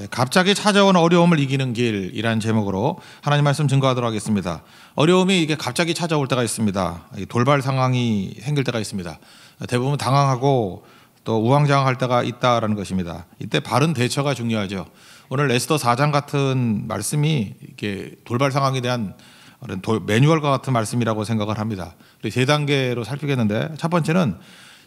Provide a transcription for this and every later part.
예, 갑자기 찾아온 어려움을 이기는 길이라는 제목으로 하나님 말씀 증거하도록 하겠습니다. 어려움이 이게 갑자기 찾아올 때가 있습니다. 돌발 상황이 생길 때가 있습니다. 대부분 당황하고 또 우왕좌왕할 때가 있다라는 것입니다. 이때 바른 대처가 중요하죠. 오늘 에스더 4장 같은 말씀이 이게 돌발 상황에 대한 매뉴얼과 같은 말씀이라고 생각을 합니다. 세 단계로 살피겠는데 첫 번째는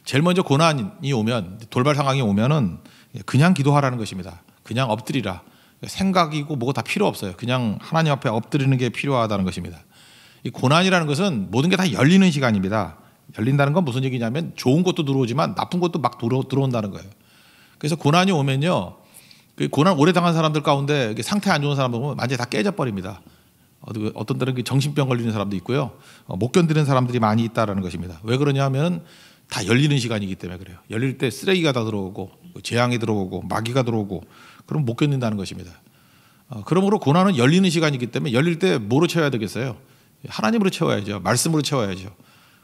제일 먼저 고난이 오면 돌발 상황이 오면은 그냥 기도하라는 것입니다. 그냥 엎드리라. 생각이고 뭐고 다 필요 없어요. 그냥 하나님 앞에 엎드리는 게 필요하다는 것입니다. 이 고난이라는 것은 모든 게 다 열리는 시간입니다. 열린다는 건 무슨 얘기냐면 좋은 것도 들어오지만 나쁜 것도 막 들어, 들어온다는 거예요. 그래서 고난이 오면요. 그 고난 오래 당한 사람들 가운데 상태 안 좋은 사람 보면 완전히 다 깨져버립니다. 어떤 때는 그 정신병 걸리는 사람도 있고요. 어, 못 견디는 사람들이 많이 있다라는 것입니다. 왜 그러냐 하면 다 열리는 시간이기 때문에 그래요. 열릴 때 쓰레기가 다 들어오고 뭐 재앙이 들어오고 마귀가 들어오고 그럼 못 견딘다는 것입니다. 어, 그러므로 고난은 열리는 시간이기 때문에 열릴 때 뭐로 채워야 되겠어요? 하나님으로 채워야죠. 말씀으로 채워야죠.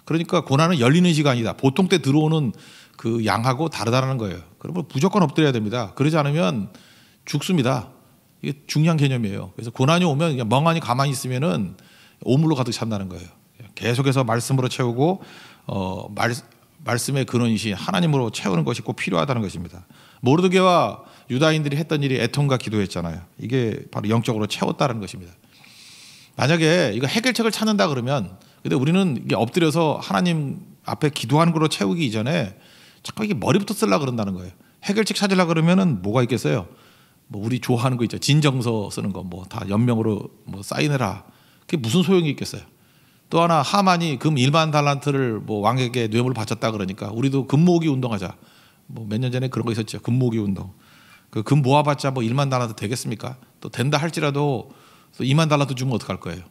그러니까 고난은 열리는 시간이다. 보통 때 들어오는 그 양하고 다르다는 거예요. 그러면 무조건 엎드려야 됩니다. 그러지 않으면 죽습니다. 이게 중요한 개념이에요. 그래서 고난이 오면 그냥 멍하니 가만히 있으면은 오물로 가득 찬다는 거예요. 계속해서 말씀으로 채우고 어, 말, 말씀의 근원이신 하나님으로 채우는 것이 꼭 필요하다는 것입니다. 모르드게와 유다인들이 했던 일이 애통과 기도했잖아요. 이게 바로 영적으로 채웠다는 것입니다. 만약에 이거 해결책을 찾는다 그러면 근데 우리는 이게 엎드려서 하나님 앞에 기도하는 걸로 채우기 이전에 자꾸 이게 머리부터 쓰려 그런다는 거예요. 해결책 찾으려 그러면은 뭐가 있겠어요? 뭐 우리 좋아하는 거 있죠. 진정서 쓰는 거 뭐 다 연명으로 뭐 사인해라. 그게 무슨 소용이 있겠어요? 또 하나 하만이 금 1만 달란트를 뭐 왕에게 뇌물을 바쳤다 그러니까 우리도 금모기 운동하자. 뭐 몇 년 전에 그런 거 있었죠. 금모기 운동. 그금 모아봤자 뭐 1만 달란트 되겠습니까? 또 된다 할지라도 또 2만 달란트 주면 어떡할 거예요?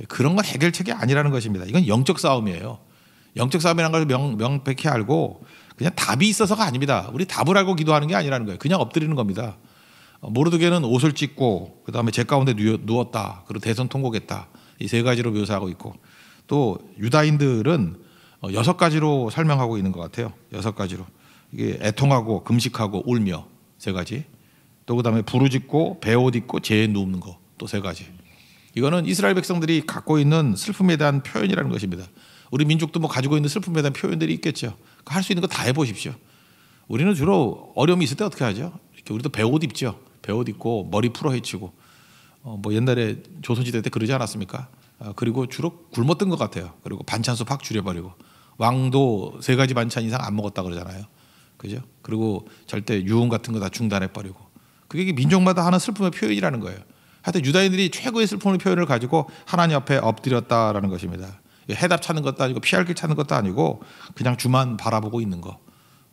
예, 그런 건 해결책이 아니라는 것입니다. 이건 영적 싸움이에요. 영적 싸움이라는 걸 명, 명백히 알고 그냥 답이 있어서가 아닙니다. 우리 답을 알고 기도하는 게 아니라는 거예요. 그냥 엎드리는 겁니다. 어, 모르드게는 옷을 찢고 그 다음에 제 가운데 누웠다. 그리고 대선 통곡했다. 이 세 가지로 묘사하고 있고 또 유다인들은 어, 여섯 가지로 설명하고 있는 것 같아요. 여섯 가지로 이게 애통하고 금식하고 울며 세 가지. 또 그다음에 부르짖고 배옷 입고 재에 누우는 거또세 가지. 이거는 이스라엘 백성들이 갖고 있는 슬픔에 대한 표현이라는 것입니다. 우리 민족도 뭐 가지고 있는 슬픔에 대한 표현들이 있겠죠. 그러니까 할수 있는 거 다 해보십시오. 우리는 주로 어려움이 있을 때 어떻게 하죠? 이렇게 우리도 배옷 입죠. 배옷 입고 머리 풀어 헤치고 어, 뭐 옛날에 조선시대 때 그러지 않았습니까? 어, 그리고 주로 굶었던 것 같아요. 그리고 반찬 수팍 줄여버리고 왕도 세 가지 반찬 이상 안 먹었다 그러잖아요. 그죠? 그리고 절대 유흥 같은 거 다 중단해버리고 그게 민족마다 하는 슬픔의 표현이라는 거예요. 하여튼 유다인들이 최고의 슬픔의 표현을 가지고 하나님 앞에 엎드렸다라는 것입니다. 해답 찾는 것도 아니고 피할 길 찾는 것도 아니고 그냥 주만 바라보고 있는 거.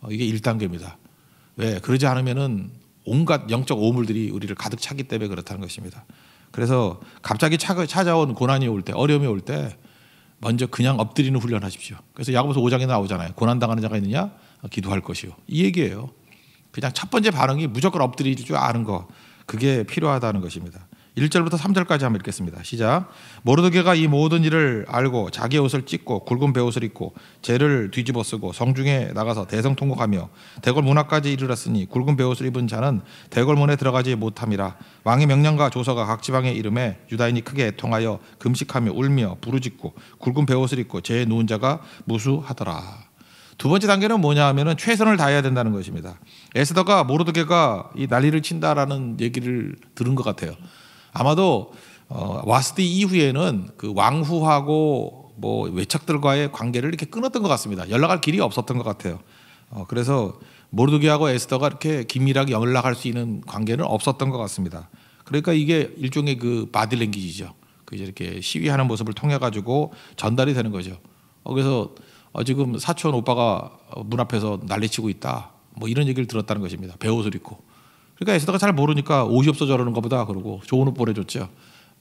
어, 이게 1단계입니다. 왜? 그러지 않으면 온갖 영적 오물들이 우리를 가득 차기 때문에 그렇다는 것입니다. 그래서 갑자기 찾아온 고난이 올 때, 어려움이 올 때 먼저 그냥 엎드리는 훈련하십시오. 그래서 야고보서 5장에 나오잖아요. 고난 당하는 자가 있느냐? 기도할 것이요. 이 얘기예요. 그냥 첫 번째 반응이 무조건 엎드릴 줄 아는 거. 그게 필요하다는 것입니다. 1절부터 3절까지 한번 읽겠습니다. 시작. 모르드게가 이 모든 일을 알고 자기 옷을 찢고 굵은 베옷을 입고 재를 뒤집어 쓰고 성중에 나가서 대성 통곡하며 대궐 문화까지 이르렀으니 굵은 베옷을 입은 자는 대궐 문에 들어가지 못함이라 왕의 명령과 조서가 각 지방의 이름에 유다인이 크게 통하여 금식하며 울며 부르짖고 굵은 베옷을 입고 재에 누운 자가 무수하더라. 두 번째 단계는 뭐냐 하면 최선을 다해야 된다는 것입니다. 에스더가 모르드게가 이 난리를 친다라는 얘기를 들은 것 같아요. 아마도 어, 와스디 이후에는 그 왕후하고 뭐 외척들과의 관계를 이렇게 끊었던 것 같습니다. 연락할 길이 없었던 것 같아요. 어, 그래서 모르드게하고 에스더가 이렇게 긴밀하게 연락할 수 있는 관계는 없었던 것 같습니다. 그러니까 이게 일종의 그 바디랭귀지죠. 그 이제 이렇게 시위하는 모습을 통해 가지고 전달이 되는 거죠. 어, 그래서 어, 지금 사촌 오빠가 문 앞에서 난리치고 있다. 뭐 이런 얘기를 들었다는 것입니다. 배옷을 입고. 그러니까 에스더가 잘 모르니까 옷이 없어 저러는 것보다 그러고 좋은 옷 보내줬죠.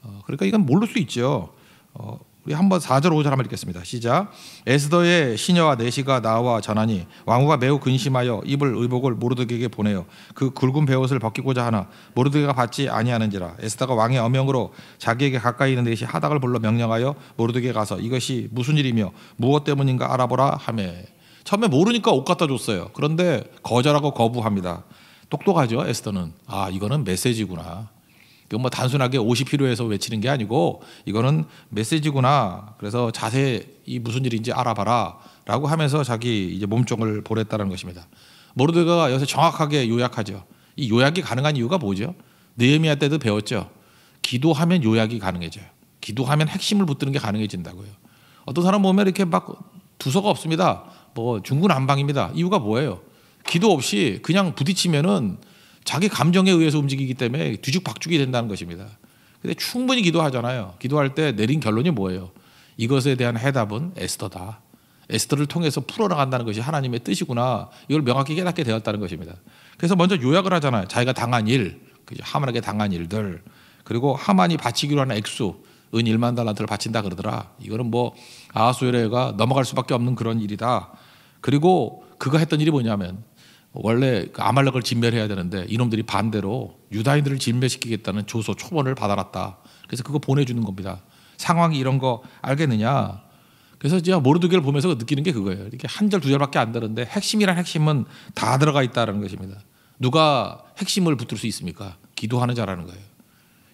어, 그러니까 이건 모를 수 있죠. 어, 우리 한번 4절 5절 한번 읽겠습니다. 시작. 에스더의 시녀와 내시가 나와 전하니 왕후가 매우 근심하여 입을 의복을 모르드에게 보내요. 그 굵은 베옷을 벗기고자 하나 모르드가 받지 아니하는지라 에스더가 왕의 어명으로 자기에게 가까이 있는 내시 하닥을 불러 명령하여 모르드에게 가서 이것이 무슨 일이며 무엇 때문인가 알아보라 하매. 처음에 모르니까 옷 갖다 줬어요. 그런데 거절하고 거부합니다. 똑똑하죠 에스더는 아 이거는 메시지구나 이건 뭐 단순하게 옷이 필요해서 외치는 게 아니고 이거는 메시지구나 그래서 자세히 무슨 일인지 알아봐라 라고 하면서 자기 이제 몸종을 보냈다는 것입니다 모르드가 여기서 정확하게 요약하죠 이 요약이 가능한 이유가 뭐죠 느헤미야 때도 배웠죠 기도하면 요약이 가능해져요 기도하면 핵심을 붙드는 게 가능해진다고요 어떤 사람 보면 이렇게 막 두서가 없습니다 뭐 중구난방입니다 이유가 뭐예요 기도 없이 그냥 부딪히면은 자기 감정에 의해서 움직이기 때문에 뒤죽박죽이 된다는 것입니다. 근데 충분히 기도하잖아요. 기도할 때 내린 결론이 뭐예요? 이것에 대한 해답은 에스더다. 에스더를 통해서 풀어나간다는 것이 하나님의 뜻이구나. 이걸 명확히 깨닫게 되었다는 것입니다. 그래서 먼저 요약을 하잖아요. 자기가 당한 일, 그죠? 하만에게 당한 일들, 그리고 하만이 바치기로 하는 액수, 은 1만 달란트를 바친다 그러더라. 이거는 뭐 아하수에레가 넘어갈 수밖에 없는 그런 일이다. 그리고 그가 했던 일이 뭐냐면 원래 그 아말렉을 진멸해야 되는데 이놈들이 반대로 유다인들을 진멸시키겠다는 조소 초본을 받아놨다. 그래서 그거 보내주는 겁니다. 상황이 이런 거 알겠느냐? 그래서 제가 모르드게를 보면서 느끼는 게 그거예요. 이렇게 한 절 두 절밖에 안 되는데 핵심이란 핵심은 다 들어가 있다라는 것입니다. 누가 핵심을 붙들 수 있습니까? 기도하는 자라는 거예요.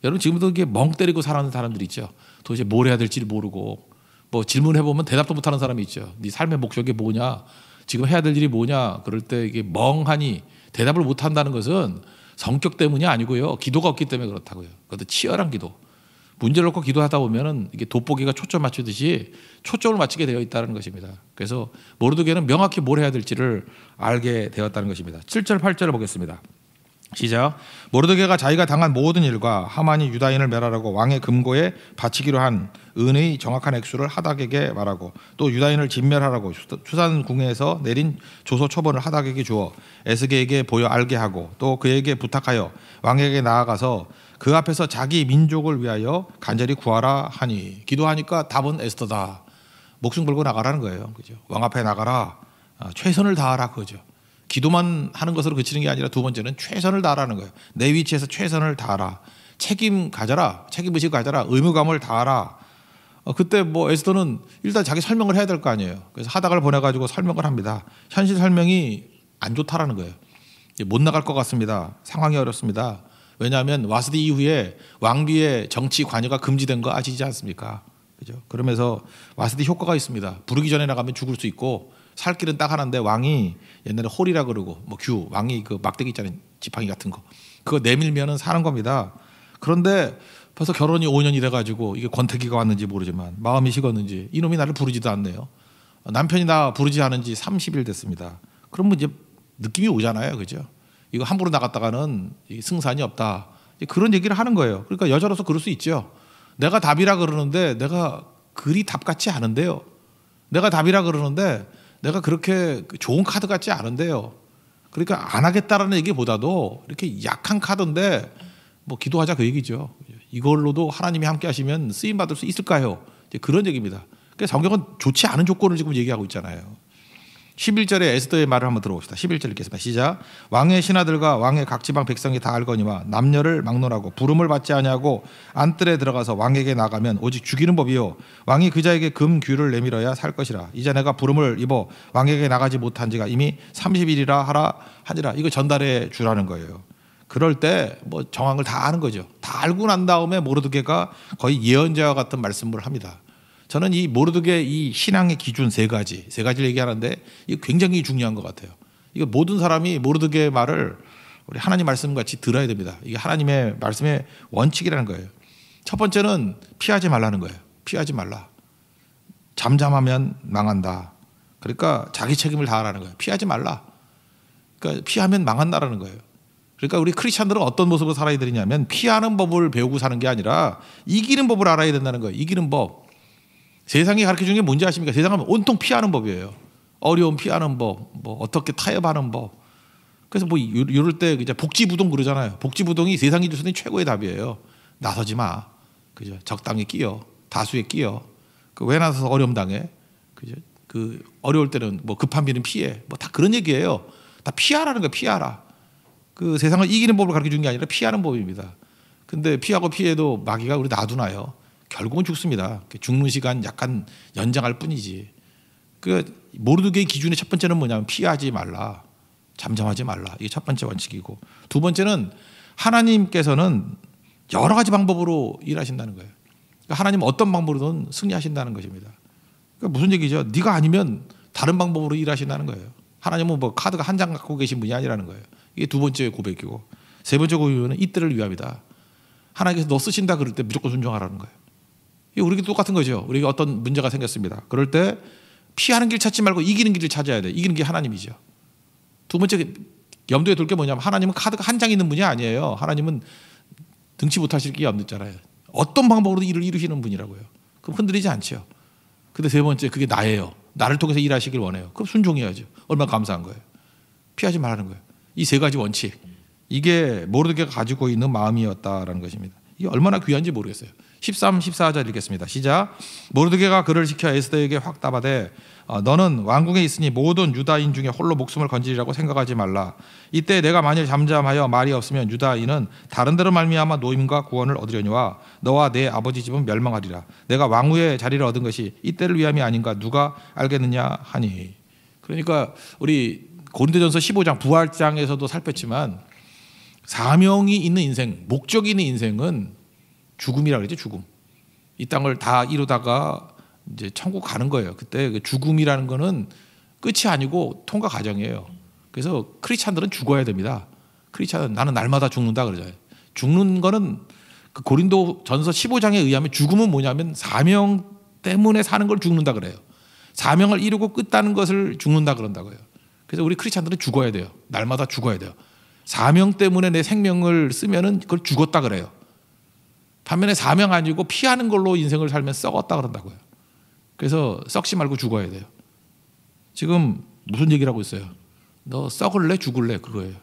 여러분 지금도 이게 멍 때리고 살아가는 사람들 있죠. 도대체 뭘 해야 될지 모르고 뭐 질문해 보면 대답도 못하는 사람이 있죠. 네 삶의 목적이 뭐냐? 지금 해야 될 일이 뭐냐 그럴 때 이게 멍하니 대답을 못 한다는 것은 성격 때문이 아니고요. 기도가 없기 때문에 그렇다고요. 그것도 치열한 기도. 문제를 놓고 기도하다 보면은 이게 돋보기가 초점 맞추듯이 초점을 맞추게 되어 있다는 것입니다. 그래서 모르드게는 명확히 뭘 해야 될지를 알게 되었다는 것입니다. 7절, 8절을 보겠습니다. 시작. 모르드게가 자기가 당한 모든 일과 하만이 유다인을 멸하라고 왕의 금고에 바치기로 한 은의 정확한 액수를 하닥에게 말하고 또 유다인을 진멸하라고 수산궁에서 내린 조소 처벌을 하닥에게 주어 에스게에게 보여 알게 하고 또 그에게 부탁하여 왕에게 나아가서 그 앞에서 자기 민족을 위하여 간절히 구하라 하니 기도하니까 답은 에스더다 목숨 걸고 나가라는 거예요 그죠 왕 앞에 나가라 아, 최선을 다하라 그죠 기도만 하는 것으로 그치는 게 아니라 두 번째는 최선을 다하라는 거예요. 내 위치에서 최선을 다하라. 책임 가져라. 책임의식 가져라. 의무감을 다하라. 어, 그때 뭐 에스더는 일단 자기 설명을 해야 될 거 아니에요. 그래서 하다가를 보내가지고 설명을 합니다. 현실 설명이 안 좋다라는 거예요. 못 나갈 것 같습니다. 상황이 어렵습니다. 왜냐하면 와스디 이후에 왕비의 정치 관여가 금지된 거 아시지 않습니까? 그죠? 그러면서 와스디 효과가 있습니다. 부르기 전에 나가면 죽을 수 있고 살 길은 딱 하나인데 왕이 옛날에 홀이라 그러고 뭐 규 왕이 그 막대기 있잖아요 지팡이 같은 거 그거 내밀면은 사는 겁니다. 그런데 벌써 결혼이 5년이 돼가지고 이게 권태기가 왔는지 모르지만 마음이 식었는지 이놈이 나를 부르지도 않네요. 남편이 나 부르지 않은지 30일 됐습니다. 그러면 뭐 이제 느낌이 오잖아요, 그죠? 이거 함부로 나갔다가는 승산이 없다. 그런 얘기를 하는 거예요. 그러니까 여자로서 그럴 수 있죠. 내가 답이라 그러는데 내가 그리 답같이 않은데요. 내가 답이라 그러는데 내가 그렇게 좋은 카드 같지 않은데요. 그러니까 안 하겠다라는 얘기보다도 이렇게 약한 카드인데 뭐 기도하자 그 얘기죠. 이걸로도 하나님이 함께 하시면 쓰임 받을 수 있을까요? 그런 얘기입니다. 그러니까 성경은 좋지 않은 조건을 지금 얘기하고 있잖아요. 11절에 에스더의 말을 한번 들어봅시다. 11절 읽겠습니다. 시작. 왕의 신하들과 왕의 각 지방 백성이 다 알거니와 남녀를 막론하고 부름을 받지 아니하고 안뜰에 들어가서 왕에게 나가면 오직 죽이는 법이요 왕이 그자에게 금 규를 내밀어야 살 것이라. 이제 내가 부름을 입어 왕에게 나가지 못한 지가 이미 30일이라 하라 하니라. 이거 전달해 주라는 거예요. 그럴 때 뭐 정황을 다 아는 거죠. 다 알고 난 다음에 모르드게가 거의 예언자와 같은 말씀을 합니다. 저는 이 모르드게 이 신앙의 기준 세 가지, 세 가지를 얘기하는데 이거 굉장히 중요한 것 같아요. 이거 모든 사람이 모르드게 말을 우리 하나님 말씀 같이 들어야 됩니다. 이게 하나님의 말씀의 원칙이라는 거예요. 첫 번째는 피하지 말라는 거예요. 피하지 말라. 잠잠하면 망한다. 그러니까 자기 책임을 다하라는 거예요. 피하지 말라. 그러니까 피하면 망한다라는 거예요. 그러니까 우리 크리스천들은 어떤 모습으로 살아야 되느냐면 피하는 법을 배우고 사는 게 아니라 이기는 법을 알아야 된다는 거예요. 이기는 법. 세상이 가르쳐 주는 게 뭔지 아십니까? 세상은 온통 피하는 법이에요. 어려움 피하는 법, 뭐 어떻게 타협하는 법. 그래서 뭐 이럴 때 이제 복지부동 그러잖아요. 복지부동이 세상이 주수는 최고의 답이에요. 나서지 마. 그죠? 적당히 끼어. 다수에 끼어. 그왜 나서서 어려움 당해? 그죠? 그 어려울 때는 뭐 급한 비는 피해. 뭐 다 그런 얘기예요. 다 피하라는 거야. 피하라. 그 세상을 이기는 법을 가르쳐 주는 게 아니라 피하는 법입니다. 근데 피하고 피해도 마귀가 우리 놔두나요? 결국은 죽습니다. 죽는 시간 약간 연장할 뿐이지. 그 모르드게의 기준의 첫 번째는 뭐냐면 피하지 말라. 잠잠하지 말라. 이게 첫 번째 원칙이고 두 번째는 하나님께서는 여러 가지 방법으로 일하신다는 거예요. 그러니까 하나님 어떤 방법으로든 승리하신다는 것입니다. 그러니까 무슨 얘기죠? 네가 아니면 다른 방법으로 일하신다는 거예요. 하나님은 뭐 카드가 한 장 갖고 계신 분이 아니라는 거예요. 이게 두 번째 고백이고 세 번째 고백은 이때를 위함이다. 하나님께서 너 쓰신다 그럴 때 무조건 순종하라는 거예요. 우리도 똑같은 거죠. 우리가 어떤 문제가 생겼습니다. 그럴 때 피하는 길 찾지 말고 이기는 길을 찾아야 돼. 이기는 게 하나님이죠. 두 번째 염두에 둘 게 뭐냐면 하나님은 카드가 한 장 있는 분이 아니에요. 하나님은 등치 못하실 게 없잖아요. 어떤 방법으로 일을 이루시는 분이라고요. 그럼 흔들리지 않죠. 근데 세 번째 그게 나예요. 나를 통해서 일하시길 원해요. 그럼 순종해야죠. 얼마나 감사한 거예요. 피하지 말라는 거예요. 이 세 가지 원칙. 이게 모르게가 가지고 있는 마음이었다라는 것입니다. 이게 얼마나 귀한지 모르겠어요. 13, 14절 읽겠습니다. 시작. 모르드게가 그를 시켜 에스더에게 확답하되 어, 너는 왕궁에 있으니 모든 유다인 중에 홀로 목숨을 건지리라고 생각하지 말라. 이때 내가 만일 잠잠하여 말이 없으면 유다인은 다른 데로 말미암아 노임과 구원을 얻으려니와 너와 내 아버지 집은 멸망하리라. 내가 왕후의 자리를 얻은 것이 이때를 위함이 아닌가 누가 알겠느냐 하니. 그러니까 우리 고린도전서 15장 부활장에서도 살폈지만 사명이 있는 인생, 목적이 있는 인생은 죽음이라 그러지 죽음. 이 땅을 다 이루다가 이제 천국 가는 거예요. 그때 그 죽음이라는 거는 끝이 아니고 통과 과정이에요. 그래서 크리스찬들은 죽어야 됩니다. 크리스찬은 나는 날마다 죽는다 그러잖아요. 죽는 거는 그 고린도 전서 15장에 의하면 죽음은 뭐냐면 사명 때문에 사는 걸 죽는다 그래요. 사명을 이루고 끝다는 것을 죽는다 그런다고요. 그래서 우리 크리스찬들은 죽어야 돼요. 날마다 죽어야 돼요. 사명 때문에 내 생명을 쓰면은 그걸 죽었다 그래요. 반면에 사명 아니고 피하는 걸로 인생을 살면 썩었다 그런다고요. 그래서 썩지 말고 죽어야 돼요. 지금 무슨 얘기를 하고 있어요? 너 썩을래 죽을래 그거예요.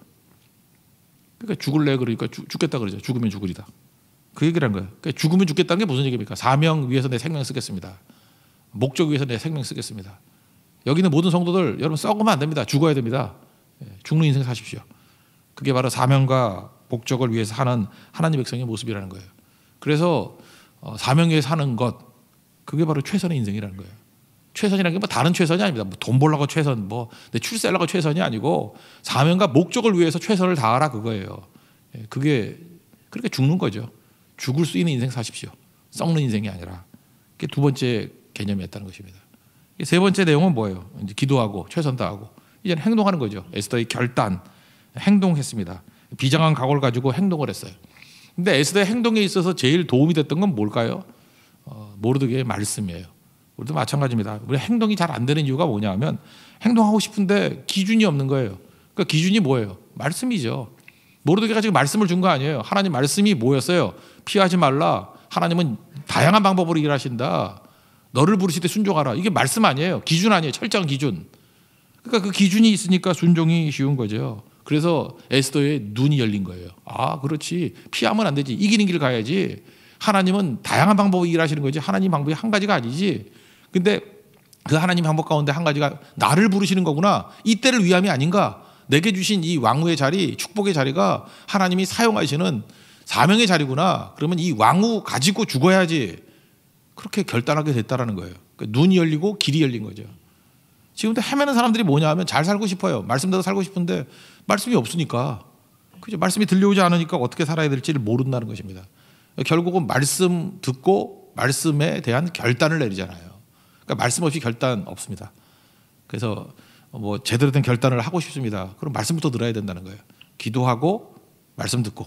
그러니까 죽을래 그러니까 죽, 겠다 그러죠. 죽으면 죽으리다. 그 얘기를 한 거예요. 그러니까 죽으면 죽겠다는 게 무슨 얘기입니까? 사명 위해서 내 생명 쓰겠습니다. 목적 위해서 내 생명 쓰겠습니다. 여기 는 모든 성도들 여러분 썩으면 안 됩니다. 죽어야 됩니다. 예, 죽는 인생 사십시오. 그게 바로 사명과 목적을 위해서 하는 하나님 백성의 모습이라는 거예요. 그래서 어, 사명에 사는 것 그게 바로 최선의 인생이라는 거예요. 최선이라는 게 뭐 다른 최선이 아닙니다. 뭐돈 벌라고 최선, 뭐 출세하려고 최선이 아니고 사명과 목적을 위해서 최선을 다하라 그거예요. 예, 그게 그렇게 죽는 거죠. 죽을 수 있는 인생 사십시오. 썩는 인생이 아니라. 그게 두 번째 개념이었다는 것입니다. 세 번째 내용은 뭐예요? 이제 기도하고 최선 다하고 이제 행동하는 거죠. 에스더의 결단, 행동했습니다. 비장한 각오를 가지고 행동을 했어요. 근데 에스더의 행동에 있어서 제일 도움이 됐던 건 뭘까요? 어, 모르드게 말씀이에요. 우리도 마찬가지입니다. 우리 행동이 잘 안 되는 이유가 뭐냐면 행동하고 싶은데 기준이 없는 거예요. 그 기준이 뭐예요? 말씀이죠. 모르드게가 지금 말씀을 준 거 아니에요. 하나님 말씀이 뭐였어요? 피하지 말라. 하나님은 다양한 방법으로 일하신다. 너를 부르실 때 순종하라. 이게 말씀 아니에요. 기준 아니에요. 철저한 기준. 그러니까 그 기준이 있으니까 순종이 쉬운 거죠. 그래서 에스더의 눈이 열린 거예요. 아, 그렇지. 피하면 안 되지. 이기는 길 가야지. 하나님은 다양한 방법을로 일하시는 거지. 하나님 방법이 한 가지가 아니지. 근데 그 하나님 방법 가운데 한 가지가 나를 부르시는 거구나. 이때를 위함이 아닌가. 내게 주신 이 왕후의 자리, 축복의 자리가 하나님이 사용하시는 사명의 자리구나. 그러면 이 왕후 가지고 죽어야지. 그렇게 결단하게 됐다라는 거예요. 그 눈이 열리고 길이 열린 거죠. 지금도 헤매는 사람들이 뭐냐 하면 잘 살고 싶어요. 말씀대로 살고 싶은데 말씀이 없으니까 그죠 말씀이 들려오지 않으니까 어떻게 살아야 될지를 모른다는 것입니다. 결국은 말씀 듣고 말씀에 대한 결단을 내리잖아요. 그러니까 말씀 없이 결단 없습니다. 그래서 뭐 제대로 된 결단을 하고 싶습니다. 그럼 말씀부터 들어야 된다는 거예요. 기도하고 말씀 듣고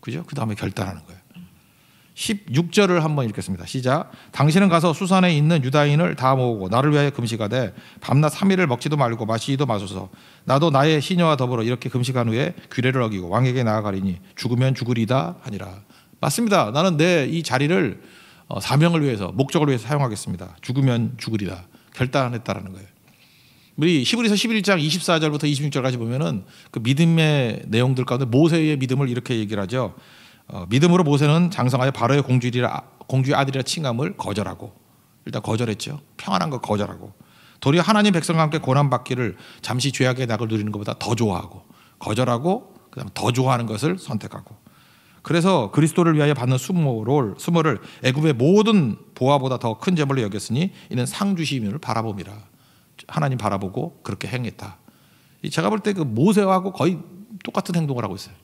그죠? 그 다음에 결단하는 거예요. 16절을 한번 읽겠습니다. 시작. 당신은 가서 수산에 있는 유다인을 다 모으고 나를 위하여 금식하되 밤낮 3일을 먹지도 말고 마시지도 마소서. 나도 나의 시녀와 더불어 이렇게 금식한 후에 규례를 어기고 왕에게 나아가리니 죽으면 죽으리다 하니라. 맞습니다. 나는 내 이 자리를 어, 사명을 위해서 목적을 위해서 사용하겠습니다. 죽으면 죽으리라. 결단했다라는 거예요. 우리 히브리서 11장 24절부터 26절까지 보면은 그 믿음의 내용들 가운데 모세의 믿음을 이렇게 얘기를 하죠. 어, 믿음으로 모세는 장성하여 바로의 공주이라 공주의 아들이라 칭함을 거절하고 일단 거절했죠. 평안한 거 거절하고 도리어 하나님 백성과 함께 고난 받기를 잠시 죄악의 낙을 누리는 것보다 더 좋아하고 거절하고 그다음 더 좋아하는 것을 선택하고 그래서 그리스도를 위하여 받는 수모를 수모를 애굽의 모든 보화보다 더 큰 재물로 여겼으니 이는 상주시민을 바라봅니다. 하나님 바라보고 그렇게 행했다. 제가 볼 때 그 모세하고 거의 똑같은 행동을 하고 있어요.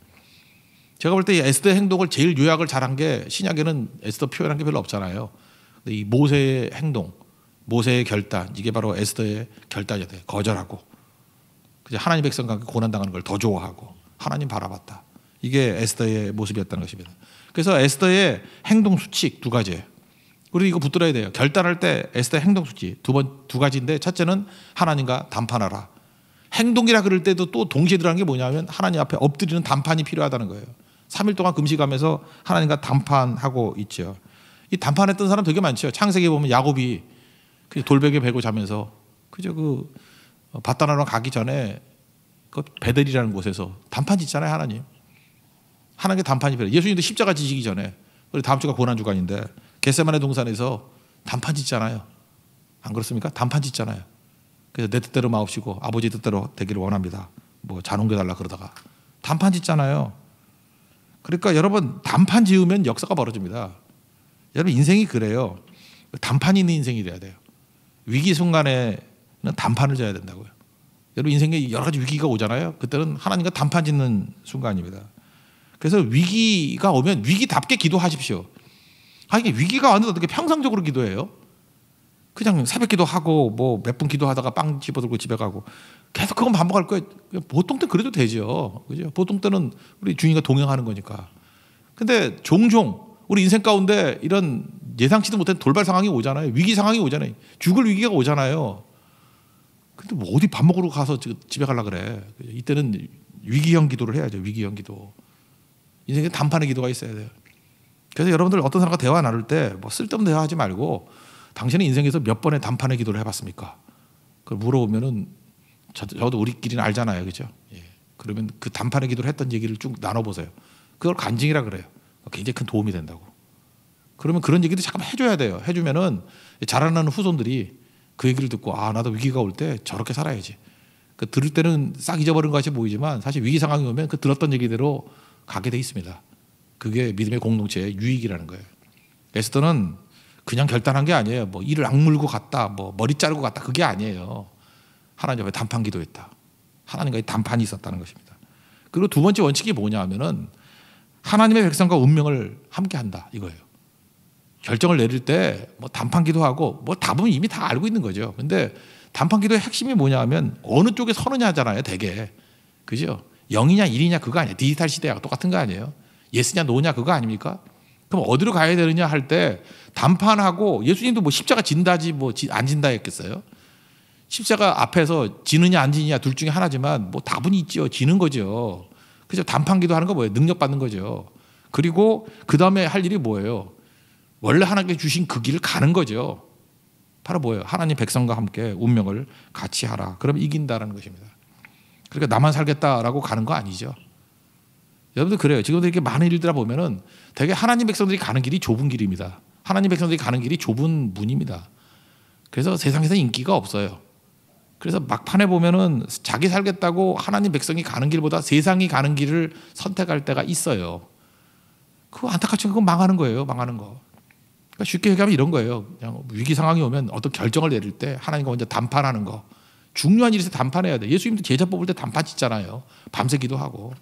제가 볼 때 에스더 행동을 제일 요약을 잘한 게 신약에는 에스더 표현한 게 별로 없잖아요. 근데 이 모세의 행동, 모세의 결단, 이게 바로 에스더의 결단이 돼. 거절하고. 그 하나님 백성과 고난 당하는 걸 더 좋아하고 하나님 바라봤다. 이게 에스더의 모습이었다는 것입니다. 그래서 에스더의 행동 수칙 두 가지. 우리 이거 붙들어야 돼요. 결단할 때에스더 행동 수칙 두 번 두 가지인데 첫째는 하나님과 담판하라. 행동이라 그럴 때도 또 동시에 들어간 게 뭐냐면 하나님 앞에 엎드리는 담판이 필요하다는 거예요. 3일 동안 금식하면서 하나님과 담판하고 있죠. 이 담판했던 사람 되게 많죠. 창세기 보면 야곱이 그 돌베개 베고 자면서 그저 그 어, 바다나로 가기 전에 그 베델이라는 곳에서 단판 짓잖아요 하나님. 하나님의 단판이 베델. 예수님도 십자가 지시기 전에 그리 다음 주가 고난 주간인데 겟세마네 동산에서 단판 짓잖아요. 안 그렇습니까? 단판 짓잖아요. 그래서 내 뜻대로 마옵시고 아버지 뜻대로 되기를 원합니다. 뭐잔 옮겨달라 그러다가 단판 짓잖아요. 그러니까 여러분 단판 지으면 역사가 벌어집니다. 여러분 인생이 그래요. 단판 있는 인생이 돼야 돼요. 위기 순간에는 단판을 져야 된다고요. 여러분 인생에 여러 가지 위기가 오잖아요. 그때는 하나님과 단판 짓는 순간입니다. 그래서 위기가 오면 위기답게 기도하십시오. 아니 위기가 왔는데 어떻게 평상적으로 기도해요? 그냥 새벽기도 하고 뭐 몇 분 기도하다가 빵 집어들고 집에 가고 계속 그건 반복할 거예요. 보통 때 그래도 되죠. 그죠? 보통 때는 우리 주인과 동행하는 거니까. 근데 종종 우리 인생 가운데 이런 예상치도 못한 돌발 상황이 오잖아요. 위기 상황이 오잖아요. 죽을 위기가 오잖아요. 근데 뭐 어디 밥 먹으러 가서 집에 갈라 그래. 이때는 위기형 기도를 해야죠. 위기형 기도. 인생에 단판의 기도가 있어야 돼요. 그래서 여러분들 어떤 사람과 대화 나눌 때뭐 쓸데없는 대화하지 말고 당신의 인생에서 몇 번의 단판의 기도를 해봤습니까? 그 물어보면은 저, 도 우리끼리는 알잖아요, 그죠? 예. 그러면 그 단판의 기도를 했던 얘기를 쭉 나눠보세요. 그걸 간증이라 그래요. 굉장히 큰 도움이 된다고. 그러면 그런 얘기도 잠깐 해줘야 돼요. 해주면은 자라나는 후손들이 그 얘기를 듣고 아 나도 위기가 올 때 저렇게 살아야지. 그 들을 때는 싹 잊어버린 것 같이 보이지만 사실 위기 상황이 오면 그 들었던 얘기대로 가게 돼 있습니다. 그게 믿음의 공동체의 유익이라는 거예요. 에스더는 그냥 결단한 게 아니에요. 뭐 이를 악물고 갔다, 뭐 머리 자르고 갔다 그게 아니에요. 하나님 앞에 단판 기도했다. 하나님과의 단판이 있었다는 것입니다. 그리고 두 번째 원칙이 뭐냐면은 하나님의 백성과 운명을 함께한다 이거예요. 결정을 내릴 때뭐 단판 기도하고 뭐 답은 이미 다 알고 있는 거죠. 근데 단판 기도의 핵심이 뭐냐면 어느 쪽에 서느냐잖아요. 대개 그죠? 0이냐 1이냐 그거 아니에요. 디지털 시대와 똑같은 거 아니에요. 예스냐 노냐 그거 아닙니까? 그럼 어디로 가야 되느냐 할때 담판하고 예수님도 뭐 십자가 진다지 뭐 안 진다 했겠어요? 십자가 앞에서 지느냐 안 지느냐 둘 중에 하나지만 뭐 답은 있죠. 지는 거죠. 그죠? 단판기도 하는 거 뭐예요? 능력 받는 거죠. 그리고 그 다음에 할 일이 뭐예요? 원래 하나님께 주신 그 길을 가는 거죠. 바로 뭐예요? 하나님 백성과 함께 운명을 같이 하라. 그럼 이긴다라는 것입니다. 그러니까 나만 살겠다라고 가는 거 아니죠. 여러분들 그래요. 지금도 이렇게 많은 일들 보면은 되게 하나님 백성들이 가는 길이 좁은 길입니다. 하나님 백성들이 가는 길이 좁은 문입니다. 그래서 세상에서 인기가 없어요. 그래서 막판에 보면은 자기 살겠다고 하나님 백성이 가는 길보다 세상이 가는 길을 선택할 때가 있어요. 그거 안타깝죠. 그건 망하는 거예요. 망하는 거. 그러니까 쉽게 얘기하면 이런 거예요. 그냥 위기 상황이 오면 어떤 결정을 내릴 때 하나님과 먼저 담판하는 거. 중요한 일에서 담판해야 돼. 예수님도 제자 뽑을 때 담판 짓잖아요. 밤새 기도하고.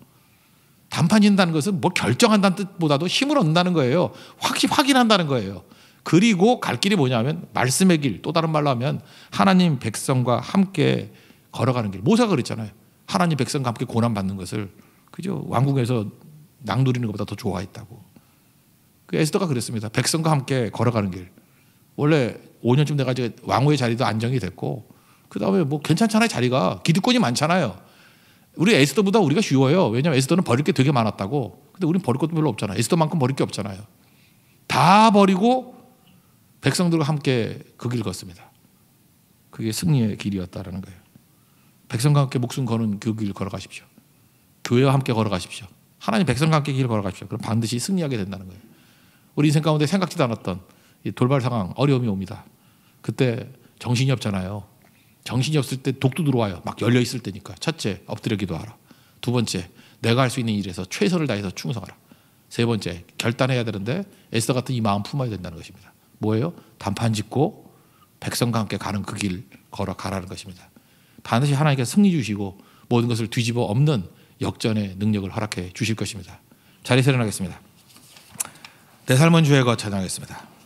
단판인다는 것은 뭐 결정한다는 뜻보다도 힘을 얻는다는 거예요. 확실 확인한다는 거예요. 그리고 갈 길이 뭐냐면 말씀의 길, 또 다른 말로 하면 하나님 백성과 함께 걸어가는 길. 모세가 그랬잖아요. 하나님 백성과 함께 고난 받는 것을 그죠? 왕궁에서 낙 누리는 것보다 더 좋아했다고. 그 에스더가 그랬습니다. 백성과 함께 걸어가는 길. 원래 5년쯤 돼가지고 왕후의 자리도 안정이 됐고 그 다음에 뭐 괜찮잖아요 자리가 기득권이 많잖아요. 우리 에스더보다 우리가 쉬워요. 왜냐하면 에스더는 버릴 게 되게 많았다고. 근데 우리는 버릴 것도 별로 없잖아요. 에스더만큼 버릴 게 없잖아요. 다 버리고 백성들과 함께 그길 걷습니다. 그게 승리의 길이었다라는 거예요. 백성과 함께 목숨 거는 그길 걸어가십시오. 교회와 함께 걸어가십시오. 하나님 백성과 함께 길 걸어가십시오. 그럼 반드시 승리하게 된다는 거예요. 우리 인생 가운데 생각지도 않았던 돌발 상황, 어려움이 옵니다. 그때 정신이 없잖아요. 정신이 없을 때 독도 들어와요. 막 열려 있을 때니까. 첫째, 엎드려 기도하라. 두 번째, 내가 할 수 있는 일에서 최선을 다해서 충성하라. 세 번째, 결단해야 되는데 에스더 같은 이 마음 품어야 된다는 것입니다. 뭐예요? 단판 짓고 백성과 함께 가는 그 길 걸어 가라는 것입니다. 반드시 하나님께 승리 주시고 모든 것을 뒤집어 없는 역전의 능력을 허락해 주실 것입니다. 자리 세련하겠습니다. 내 삶은 주의 것 찬양하겠습니다.